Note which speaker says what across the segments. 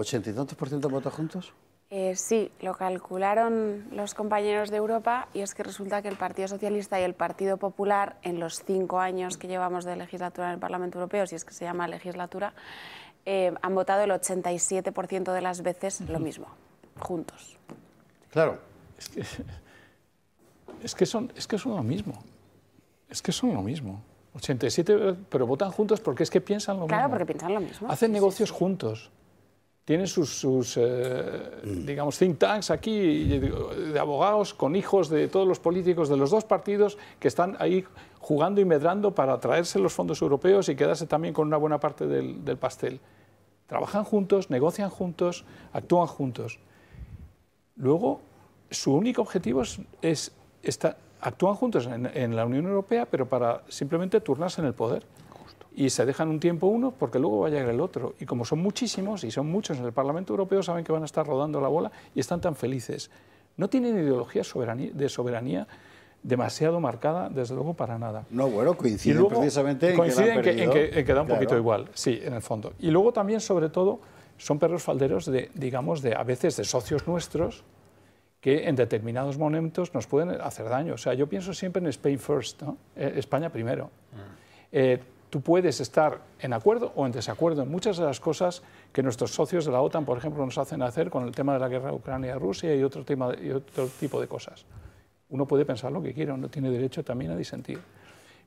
Speaker 1: ochenta y tantos por ciento vota juntos? Eh, sí, lo calcularon los compañeros de Europa y es que resulta que el Partido Socialista y el Partido Popular, en los cinco años que llevamos de legislatura en el Parlamento Europeo, si es que se llama legislatura, eh, han votado el 87% de las veces lo mismo, juntos.
Speaker 2: Claro, es que, es que, son, es que lo mismo. Es que son lo mismo. 87, pero votan juntos porque es que piensan lo mismo. Claro, porque piensan lo mismo. Hacen negocios juntos tienen sus, eh, mm. digamos, think tanks aquí de abogados con hijos de todos los políticos de los dos partidos que están ahí jugando y medrando para traerse los fondos europeos y quedarse también con una buena parte del, pastel. Trabajan juntos, negocian juntos, actúan juntos. Luego, su único objetivo es, actúan juntos en la Unión Europea, pero para simplemente turnarse en el poder y se dejan un tiempo uno porque luego va a llegar el otro. Y como son muchísimos y son muchos en el Parlamento Europeo, saben que van a estar rodando la bola y están tan felices. No tienen ideología de soberanía demasiado marcada, desde luego, para nada. No, bueno, coinciden precisamente en, que, en, en, que, da un poquito igual, sí, en el fondo. Y luego también, sobre todo, son perros falderos de, digamos, de a veces de socios nuestros que en determinados momentos nos pueden hacer daño. O sea, yo pienso siempre en Spain first, eh, España primero. Mm. Eh, tú puedes estar en acuerdo o en desacuerdo en muchas de las cosas que nuestros socios de la OTAN, por ejemplo, nos hacen hacer con el tema de la guerra Ucrania-Rusia y otro, tema, y otro tipo de cosas. Uno puede pensar lo que quiera, uno tiene derecho también a disentir.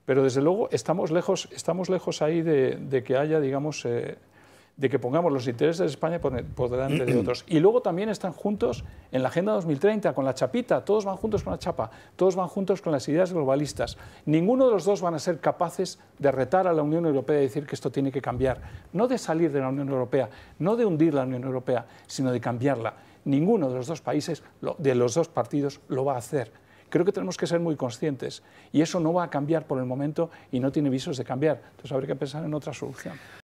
Speaker 2: Pero desde luego estamos lejos, estamos lejos ahí de, que haya, digamos, eh, de que pongamos los intereses de España por, delante de otros. Y luego también están juntos en la Agenda 2030, con la chapita, todos van juntos con la chapa, todos van juntos con las ideas globalistas. Ninguno de los dos van a ser capaces de retar a la Unión Europea y decir que esto tiene que cambiar. No de salir de la Unión Europea, no de hundir la Unión Europea, sino de cambiarla. Ninguno de los dos países, de los dos partidos, lo va a hacer. Creo que tenemos que ser muy conscientes y eso no va a cambiar por el momento y no tiene visos de cambiar. Entonces habría que pensar en otra solución.